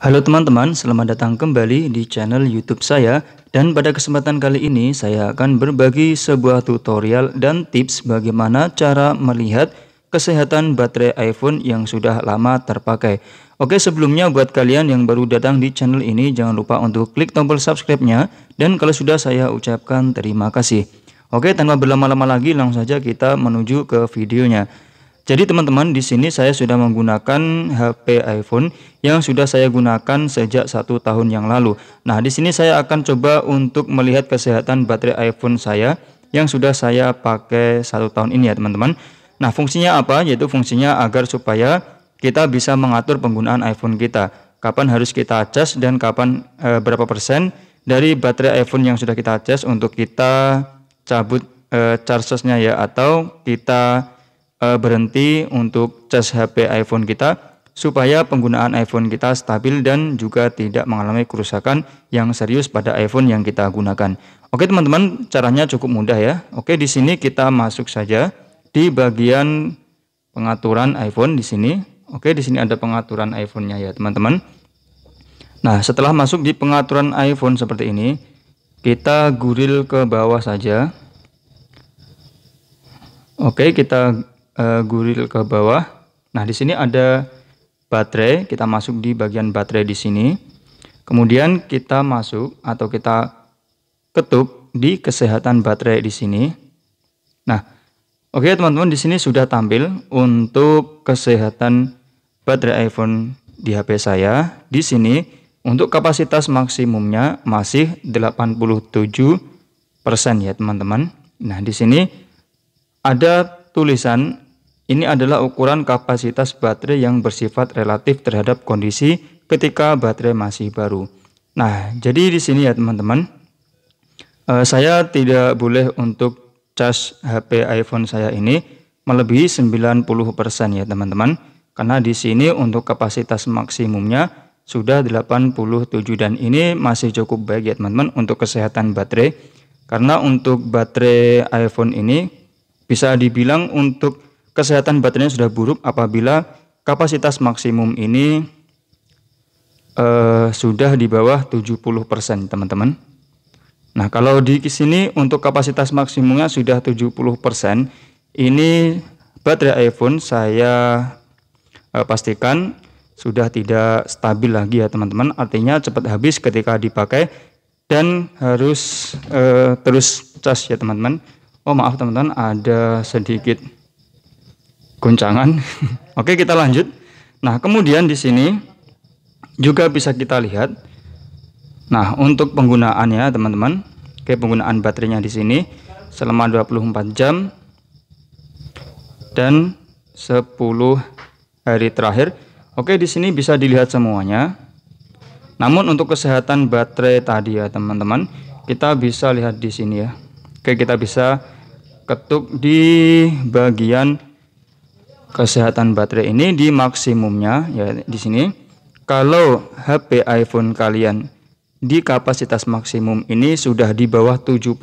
Halo teman-teman, selamat datang kembali di channel YouTube saya dan pada kesempatan kali ini saya akan berbagi sebuah tutorial dan tips bagaimana cara melihat kesehatan baterai iPhone yang sudah lama terpakai. Oke, sebelumnya buat kalian yang baru datang di channel ini jangan lupa untuk klik tombol subscribe-nya dan kalau sudah saya ucapkan terima kasih. Oke, tanpa berlama-lama lagi langsung saja kita menuju ke videonya. Jadi teman-teman di sini saya sudah menggunakan HP iPhone yang sudah saya gunakan sejak satu tahun yang lalu. Nah di sini saya akan coba untuk melihat kesehatan baterai iPhone saya yang sudah saya pakai satu tahun ini ya teman-teman. Nah fungsinya apa? Yaitu fungsinya agar supaya kita bisa mengatur penggunaan iPhone kita. Kapan harus kita charge dan kapan e, berapa persen dari baterai iPhone yang sudah kita charge untuk kita cabut e, eh, chargesnya ya atau kita uh, berhenti untuk cas HP iPhone kita supaya penggunaan iPhone kita stabil dan juga tidak mengalami kerusakan yang serius pada iPhone yang kita gunakan. Oke teman-teman, caranya cukup mudah ya. Oke, di sini kita masuk saja di bagian pengaturan iPhone di sini. Oke, di sini ada pengaturan iPhone-nya ya, teman-teman. Nah, setelah masuk di pengaturan iPhone seperti ini, kita guril ke bawah saja. Oke, kita uh, guril ke bawah. Nah, di sini ada baterai, kita masuk di bagian baterai di sini. Kemudian kita masuk atau kita ketuk di kesehatan baterai di sini. Nah, oke okay, teman-teman di sini sudah tampil untuk kesehatan baterai iPhone di HP saya. Di sini untuk kapasitas maksimumnya masih 87% ya teman-teman. Nah, di sini ada tulisan ini adalah ukuran kapasitas baterai yang bersifat relatif terhadap kondisi ketika baterai masih baru. Nah, jadi di sini ya teman-teman, uh, saya tidak boleh untuk charge HP iPhone saya ini melebihi 90% ya teman-teman. Karena di sini untuk kapasitas maksimumnya sudah 87 dan ini masih cukup baik ya teman-teman untuk kesehatan baterai. Karena untuk baterai iPhone ini bisa dibilang untuk kesehatan baterainya sudah buruk apabila kapasitas maksimum ini uh, sudah di bawah 70% teman-teman. Nah kalau di sini untuk kapasitas maksimumnya sudah 70% ini baterai iPhone saya uh, pastikan sudah tidak stabil lagi ya teman-teman artinya cepat habis ketika dipakai dan harus uh, terus charge ya teman-teman Oh maaf teman-teman, ada sedikit guncangan. Oke kita lanjut. Nah kemudian di sini juga bisa kita lihat. Nah untuk penggunaannya teman-teman, oke penggunaan baterainya di sini selama 24 jam dan 10 hari terakhir. Oke di sini bisa dilihat semuanya. Namun untuk kesehatan baterai tadi ya teman-teman, kita bisa lihat di sini ya. Oke, kita bisa ketuk di bagian kesehatan baterai ini di maksimumnya ya di sini kalau HP iPhone kalian di kapasitas maksimum ini sudah di bawah 70%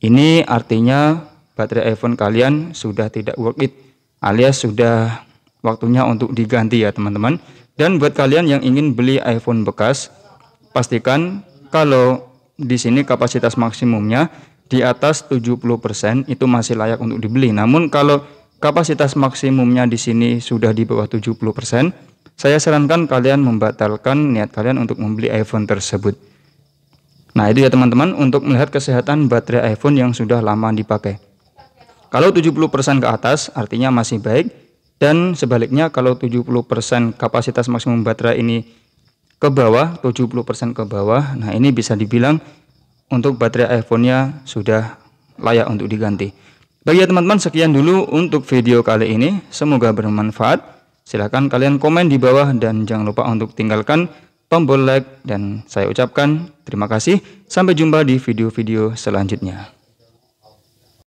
ini artinya baterai iPhone kalian sudah tidak work it alias sudah waktunya untuk diganti ya teman-teman dan buat kalian yang ingin beli iPhone bekas pastikan kalau di sini kapasitas maksimumnya di atas 70% itu masih layak untuk dibeli. Namun kalau kapasitas maksimumnya di sini sudah di bawah 70%, saya sarankan kalian membatalkan niat kalian untuk membeli iPhone tersebut. Nah, itu ya teman-teman untuk melihat kesehatan baterai iPhone yang sudah lama dipakai. Kalau 70% ke atas artinya masih baik dan sebaliknya kalau 70% kapasitas maksimum baterai ini ke bawah, 70% ke bawah, nah ini bisa dibilang untuk baterai iPhone-nya sudah layak untuk diganti. Bagi ya, teman-teman sekian dulu untuk video kali ini. Semoga bermanfaat. Silahkan kalian komen di bawah dan jangan lupa untuk tinggalkan tombol like dan saya ucapkan terima kasih. Sampai jumpa di video-video selanjutnya.